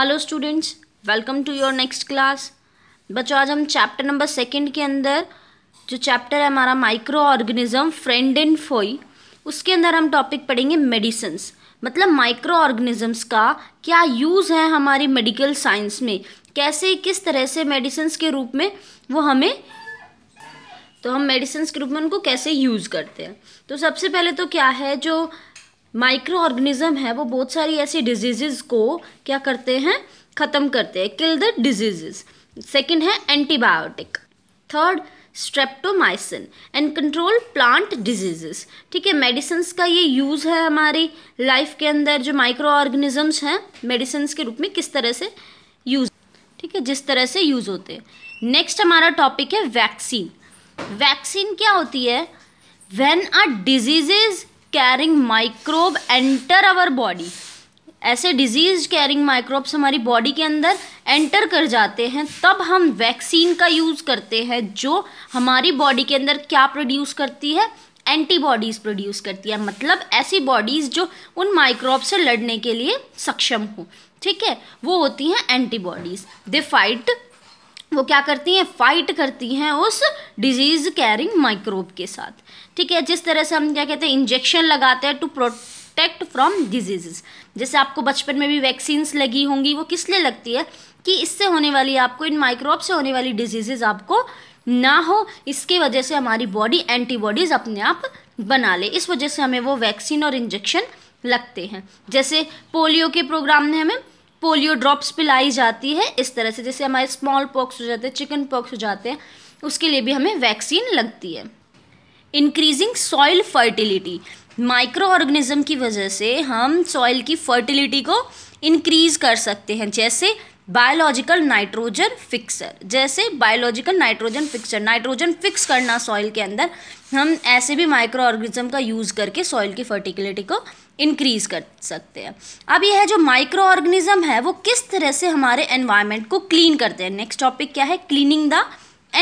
hello students welcome to your next class बच्चों आज हम चैप्टर नंबर सेकंड के अंदर जो चैप्टर है हमारा micro organism friend and foe उसके अंदर हम टॉपिक पढ़ेंगे मेडिसन्स मतलब माइक्रो ऑर्गेनिजम्स का क्या यूज़ है हमारी मेडिकल साइंस में कैसे किस तरह से मेडिसन्स के रूप में वो हमें तो हम मेडिसिन के रूप में उनको कैसे यूज़ करते हैं तो सबसे पहले तो क्या है जो माइक्रो ऑर्गेनिज्म है वो बहुत सारी ऐसी डिजीजेज को क्या करते हैं ख़त्म करते हैं किल द डिजीजेज सेकेंड है antibiotic third streptomycin and control plant diseases ठीक है मेडिसिन का ये यूज़ है हमारी लाइफ के अंदर जो माइक्रो ऑर्गेनिजम्स हैं मेडिसिन के रूप में किस तरह से यूज़ ठीक है जिस तरह से यूज़ होते हैं नेक्स्ट हमारा टॉपिक है वैक्सीन वैक्सीन क्या होती है when are diseases carrying microbe enter our body ऐसे डिजीज कैरिंग माइक्रोब्स हमारी बॉडी के अंदर एंटर कर जाते हैं तब हम वैक्सीन का यूज़ करते हैं जो हमारी बॉडी के अंदर क्या प्रोड्यूस करती है एंटीबॉडीज़ प्रोड्यूस करती है मतलब ऐसी बॉडीज़ जो उन माइक्रोब से लड़ने के लिए सक्षम हो ठीक है वो होती हैं एंटीबॉडीज़ दे फाइट वो क्या करती हैं फाइट करती हैं उस डिजीज़ कैरिंग माइक्रोब के साथ ठीक है जिस तरह से हम क्या कहते हैं इंजेक्शन लगाते हैं टू प्रोटेक्ट फ्रॉम डिजीज़ जैसे आपको बचपन में भी वैक्सीन्स लगी होंगी वो किस लिए लगती है कि इससे होने वाली आपको इन माइक्रोब से होने वाली डिजीजेज आपको ना हो इसके वजह से हमारी बॉडी एंटीबॉडीज़ अपने आप बना ले इस वजह से हमें वो वैक्सीन और इंजेक्शन लगते हैं जैसे पोलियो के प्रोग्राम ने हमें पोलियो ड्रॉप्स पिलाई जाती है इस तरह से जैसे हमारे स्मॉल पॉक्स हो जाते हैं चिकन पॉक्स हो जाते हैं उसके लिए भी हमें वैक्सीन लगती है increasing soil fertility micro organism की वजह से हम सॉइल की फर्टिलिटी को इंक्रीज कर सकते हैं जैसे बायोलॉजिकल नाइट्रोजन फिक्सर जैसे biological nitrogen fixer nitrogen fix करना सॉइल के अंदर हम ऐसे भी माइक्रो ऑर्गेनिज्म का यूज़ करके सॉइल की फर्टिलिटी को इंक्रीज़ कर सकते हैं अब यह है जो माइक्रो ऑर्गेनिज़म है वो किस तरह से हमारे एनवायरनमेंट को क्लीन करते हैं नेक्स्ट टॉपिक क्या है क्लीनिंग द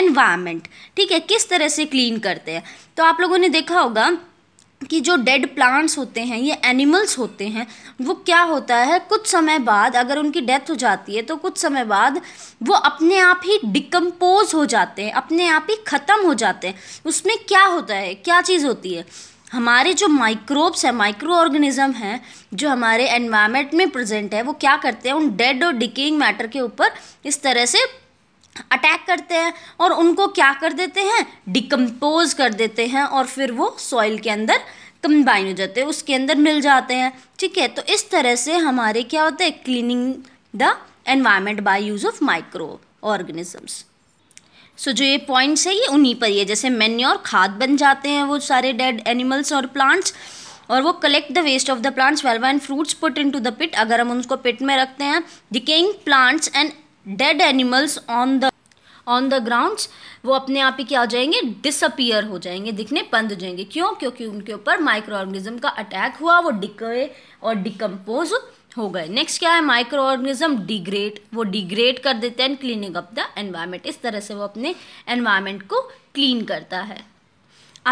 एनवायरनमेंट ठीक है किस तरह से क्लीन करते हैं तो आप लोगों ने देखा होगा कि जो डेड प्लांट्स होते हैं ये एनिमल्स होते हैं वो क्या होता है कुछ समय बाद अगर उनकी डेथ हो जाती है तो कुछ समय बाद वो अपने आप ही डिकम्पोज हो जाते हैं अपने आप ही ख़त्म हो जाते हैं उसमें क्या होता है क्या चीज़ होती है हमारे जो माइक्रोब्स हैं माइक्रो ऑर्गेनिज़म हैं जो हमारे एनवायरमेंट में प्रेजेंट है वो क्या करते हैं उन डेड और डिकेइंग मैटर के ऊपर इस तरह से अटैक करते हैं और उनको क्या कर देते हैं डिकम्पोज कर देते हैं और फिर वो सॉइल के अंदर कंबाइन हो जाते हैं उसके अंदर मिल जाते हैं ठीक है तो इस तरह से हमारे क्या होते हैं cleaning the environment by use of micro organisms so so, जो ये पॉइंट्स है ये उन्हीं पर ही है जैसे मेन्योर खाद बन जाते हैं वो सारे डेड एनिमल्स और प्लांट्स और वो collect the waste of the plants वेलवा and fruits put into the pit अगर हम उनको पिट में रखते हैं decaying plants and dead animals on the on the grounds वो अपने आप ही क्या हो जाएंगे डिसअपियर हो जाएंगे दिखने बंद हो जाएंगे क्यों क्योंकि उनके ऊपर माइक्रो ऑर्गेनिज्म का अटैक हुआ वो डिके और डिकम्पोज हो गए नेक्स्ट क्या है माइक्रो ऑर्गेनिज्म डिग्रेड वो डिग्रेड कर देते हैं क्लीनिंग अप द एनवायरमेंट इस तरह से वो अपने एनवायरमेंट को क्लीन करता है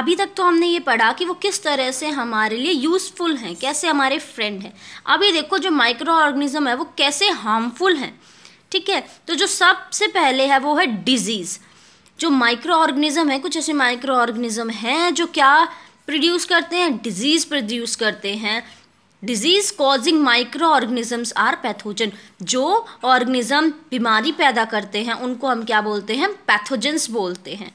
अभी तक तो हमने ये पढ़ा कि वो किस तरह से हमारे लिए यूज़फुल हैं कैसे हमारे फ्रेंड हैं अभी देखो जो माइक्रो ऑर्गेनिज्म है वो कैसे हार्मफुल हैं ठीक है तो जो सबसे पहले है वो है डिजीज़ जो माइक्रो ऑर्गेनिज्म है कुछ ऐसे माइक्रो ऑर्गेनिज्म हैं जो क्या प्रोड्यूस करते हैं डिजीज़ प्रोड्यूस करते हैं disease causing micro organisms are pathogen जो ऑर्गेनिज्म बीमारी पैदा करते हैं उनको हम क्या बोलते हैं पैथोजेंस बोलते हैं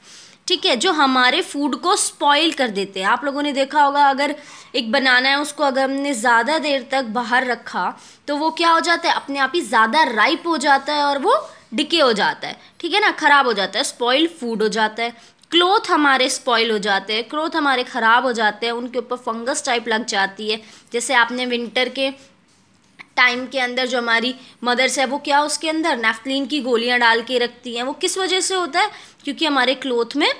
ठीक है जो हमारे फूड को स्पॉइल कर देते हैं आप लोगों ने देखा होगा अगर एक बनाना है उसको अगर हमने ज़्यादा देर तक बाहर रखा तो वो क्या हो जाता है अपने आप ही ज़्यादा राइप हो जाता है और वो डिके हो जाता है ठीक है ना ख़राब हो जाता है स्पॉइल फूड हो जाता है क्लोथ हमारे स्पॉइल हो जाते हैं क्लोथ हमारे ख़राब हो जाते हैं उनके ऊपर फंगस टाइप लग जाती है जैसे आपने विंटर के टाइम के अंदर जो हमारी मदर्स है वो क्या उसके अंदर नेफ्लिन की गोलियाँ डाल के रखती हैं वो किस वजह से होता है क्योंकि हमारे क्लोथ में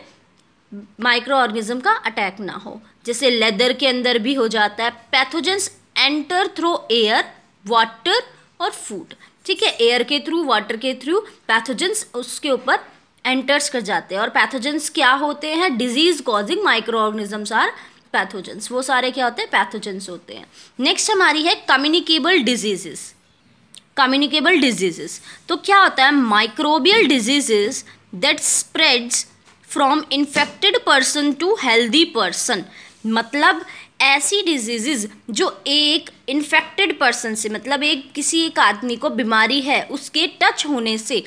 माइक्रो ऑर्गेनिज्म का अटैक ना हो जैसे लेदर के अंदर भी हो जाता है pathogens enter through air water और फूड ठीक है एयर के थ्रू वाटर के थ्रू पैथोजेंस उसके ऊपर एंटर्स कर जाते हैं और पैथोजेंस क्या होते हैं disease causing micro organisms are pathogens वो सारे क्या होते हैं पैथोजेंस होते हैं नेक्स्ट हमारी है कम्युनिकेबल डिजीजेस कम्युनिकेबल डिजीजेस तो क्या होता है microbial diseases that spreads from infected person to healthy person मतलब ऐसी डिजीज़ जो एक इन्फेक्टेड पर्सन से मतलब एक किसी एक आदमी को बीमारी है उसके टच होने से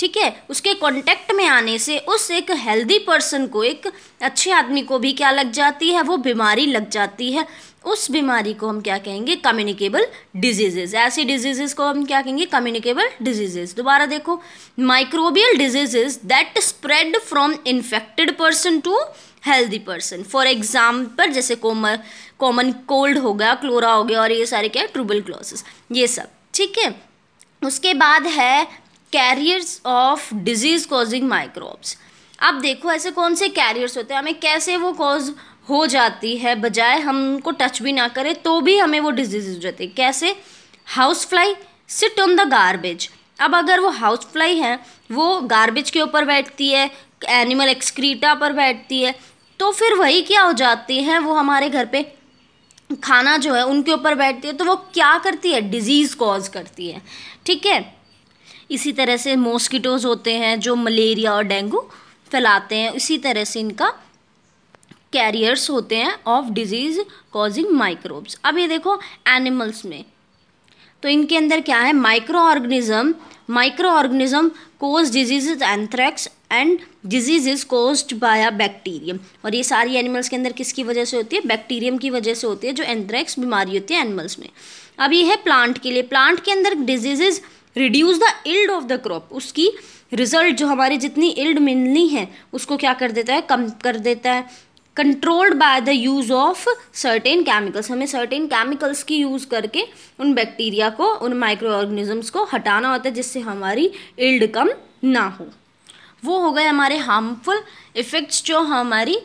ठीक है उसके कांटेक्ट में आने से उस एक हेल्दी पर्सन को एक अच्छे आदमी को भी क्या लग जाती है वो बीमारी लग जाती है उस बीमारी को हम क्या कहेंगे कम्युनिकेबल डिजीजेज ऐसी डिजीजेज को हम क्या कहेंगे कम्युनिकेबल डिजीजेज दोबारा देखो microbial diseases that spread from infected person to healthy person for example जैसे कॉमन कॉमन कोल्ड हो गया क्लोरा हो गया और ये सारे क्या ट्रूबल क्लोसेस ये सब ठीक है उसके बाद है carriers of disease causing microbes आप देखो ऐसे कौन से कैरियर्स होते हैं हमें कैसे वो कॉज हो जाती है बजाय हम उनको टच भी ना करें तो भी हमें वो डिजीज हो जाती है कैसे house fly sit on the garbage अब अगर वो हाउस फ्लाई है वो गारबेज के ऊपर बैठती है एनिमल एक्सक्रीटा पर बैठती है तो फिर वही क्या हो जाती है वो हमारे घर पे खाना जो है उनके ऊपर बैठती है तो वो क्या करती है डिजीज़ कॉज करती है ठीक है इसी तरह से मॉस्किटोज़ होते हैं जो मलेरिया और डेंगू फैलाते हैं इसी तरह से इनका कैरियर्स होते हैं ऑफ डिजीज़ कॉजिंग माइक्रोब्स अब ये देखो एनिमल्स में तो इनके अंदर क्या है micro microorganism microorganism cause disease anthrax and disease is caused by a bacterium और ये सारी एनिमल्स के अंदर किसकी वजह से होती है बैक्टीरियम की वजह से होती है जो एंथ्रैक्स बीमारी होती है एनिमल्स में अब ये है प्लांट के लिए प्लांट के अंदर diseases reduce the yield of the crop उसकी रिजल्ट जो हमारी जितनी इल्ड मिलनी है उसको क्या कर देता है कम कर देता है controlled by the use of certain chemicals हमें सर्टेन केमिकल्स की यूज़ करके उन बैक्टीरिया को उन माइक्रो ऑर्गेनिजम्स को हटाना होता है जिससे हमारी इल्ड कम ना हो वो हो गए हमारे हार्मफुल इफ़ेक्ट्स जो हमारी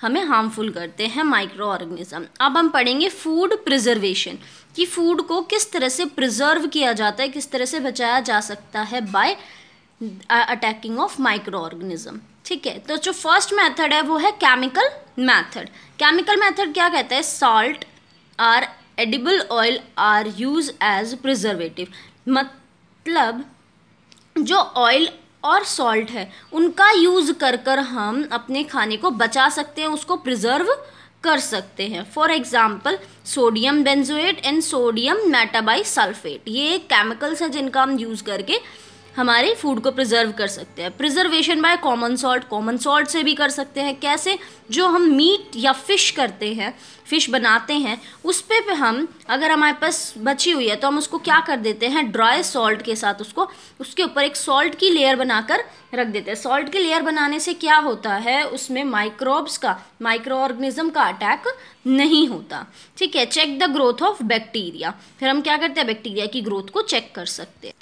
हमें हार्मफुल करते हैं माइक्रो ऑर्गेनिज्म अब हम पढ़ेंगे फूड प्रिजर्वेशन कि फूड को किस तरह से प्रिजर्व किया जाता है किस तरह से बचाया जा सकता है by attacking of microorganism ठीक है तो जो फर्स्ट मेथड है वो है केमिकल मेथड केमिकल मेथड क्या कहता है salt or edible oil are use as preservative मतलब जो ऑयल और सॉल्ट है उनका यूज़ कर कर हम अपने खाने को बचा सकते हैं उसको प्रिजर्व कर सकते हैं for example sodium benzoate and sodium metabisulphite ये केमिकल्स हैं जिनका हम यूज़ करके हमारे फूड को प्रिजर्व कर सकते हैं preservation by common salt common salt से भी कर सकते हैं कैसे जो हम मीट या फिश करते हैं फिश बनाते हैं उस पर हम अगर हमारे पास बची हुई है तो हम उसको क्या कर देते हैं ड्राई सॉल्ट के साथ उसको उसके ऊपर एक सॉल्ट की लेयर बनाकर रख देते हैं सॉल्ट की लेयर बनाने से क्या होता है उसमें माइक्रोब्स का माइक्रो ऑर्गेनिज्म का अटैक नहीं होता ठीक है check the growth of bacteria फिर हम क्या करते हैं बैक्टीरिया की ग्रोथ को चेक कर सकते हैं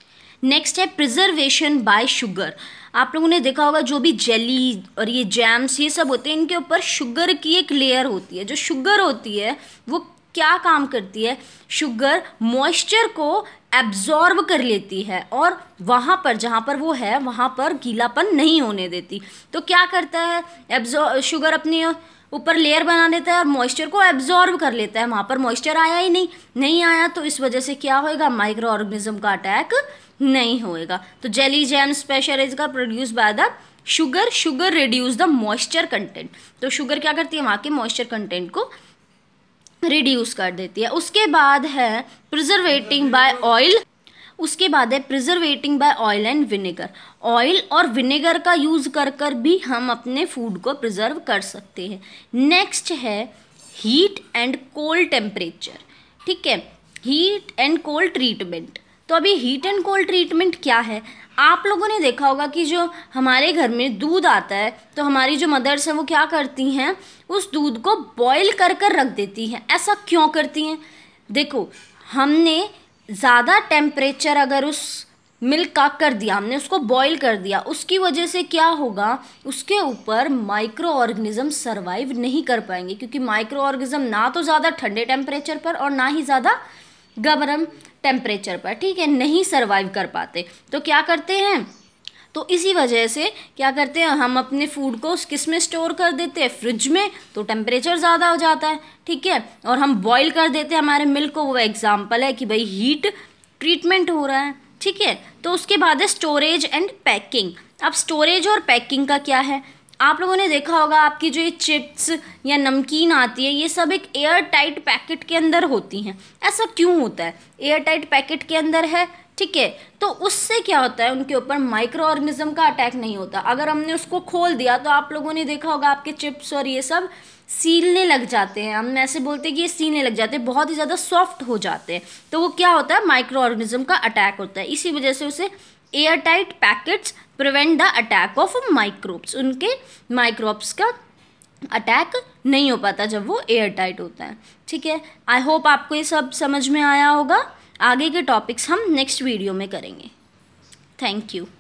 नेक्स्ट है प्रिजर्वेशन बाय शुगर आप लोगों ने देखा होगा जो भी जेली और ये जैम्स ये सब होते हैं इनके ऊपर शुगर की एक लेयर होती है जो शुगर होती है वो क्या काम करती है शुगर मॉइस्चर को एब्जॉर्ब कर लेती है और वहाँ पर जहाँ पर वो है वहाँ पर गीलापन नहीं होने देती तो क्या करता है एब्जॉर्ब शुगर अपने ऊपर लेयर बना लेता है और मॉइस्चर को एब्जॉर्ब कर लेता है वहाँ पर मॉइस्चर आया ही नहीं नहीं आया तो इस वजह से क्या होएगा माइक्रो ऑर्गेनिज्म का अटैक नहीं होएगा तो जेली जैम स्पेशल इज का produce by the sugar sugar reduce the moisture content तो शुगर क्या करती है वहाँ के मॉइस्चर कंटेंट को रिड्यूस कर देती है उसके बाद है प्रिजर्वेटिंग बाय ऑयल उसके बाद है preserving by oil and vinegar oil और विनेगर का यूज़ कर कर भी हम अपने फूड को प्रिजर्व कर सकते हैं नेक्स्ट है हीट एंड कोल्ड टेम्परेचर ठीक है हीट एंड कोल्ड ट्रीटमेंट तो अभी हीट एंड कोल्ड ट्रीटमेंट क्या है आप लोगों ने देखा होगा कि जो हमारे घर में दूध आता है तो हमारी जो मदर्स हैं वो क्या करती हैं उस दूध को बॉईल कर कर रख देती हैं ऐसा क्यों करती हैं देखो हमने ज़्यादा टेम्परेचर अगर उस मिल्क का कर दिया हमने उसको बॉईल कर दिया उसकी वजह से क्या होगा उसके ऊपर माइक्रो ऑर्गेनिज़म सर्वाइव नहीं कर पाएंगे क्योंकि माइक्रो ऑर्गेनिज़म ना तो ज़्यादा ठंडे टेम्परेचर पर और ना ही ज़्यादा गर्म टेम्परेचर पर ठीक है नहीं सर्वाइव कर पाते तो क्या करते हैं तो इसी वजह से क्या करते हैं हम अपने फूड को किस में स्टोर कर देते हैं फ्रिज में तो टेम्परेचर ज़्यादा हो जाता है ठीक है और हम बॉईल कर देते हैं हमारे मिल्क को वो एग्ज़ाम्पल है कि भाई हीट ट्रीटमेंट हो रहा है ठीक है तो उसके बाद है स्टोरेज एंड पैकिंग अब स्टोरेज और पैकिंग का क्या है आप लोगों ने देखा होगा आपकी जो ये चिप्स या नमकीन आती है ये सब एक एयर टाइट पैकेट के अंदर होती हैं ऐसा क्यों होता है एयर टाइट पैकेट के अंदर है ठीक है तो उससे क्या होता है उनके ऊपर माइक्रो ऑर्गेनिज्म का अटैक नहीं होता अगर हमने उसको खोल दिया तो आप लोगों ने देखा होगा आपके चिप्स और ये सब सीलने लग जाते हैं हम ऐसे बोलते हैं कि ये सीलने लग जाते हैं बहुत ही ज़्यादा सॉफ्ट हो जाते हैं तो वो क्या होता है माइक्रो ऑर्गेनिज्म का अटैक होता है इसी वजह से उसे airtight packets prevent the attack of microbes उनके माइक्रोब्स का अटैक नहीं हो पाता जब वो एयर टाइट होता है ठीक है आई होप आपको ये सब समझ में आया होगा आगे के टॉपिक्स हम नेक्स्ट वीडियो में करेंगे थैंक यू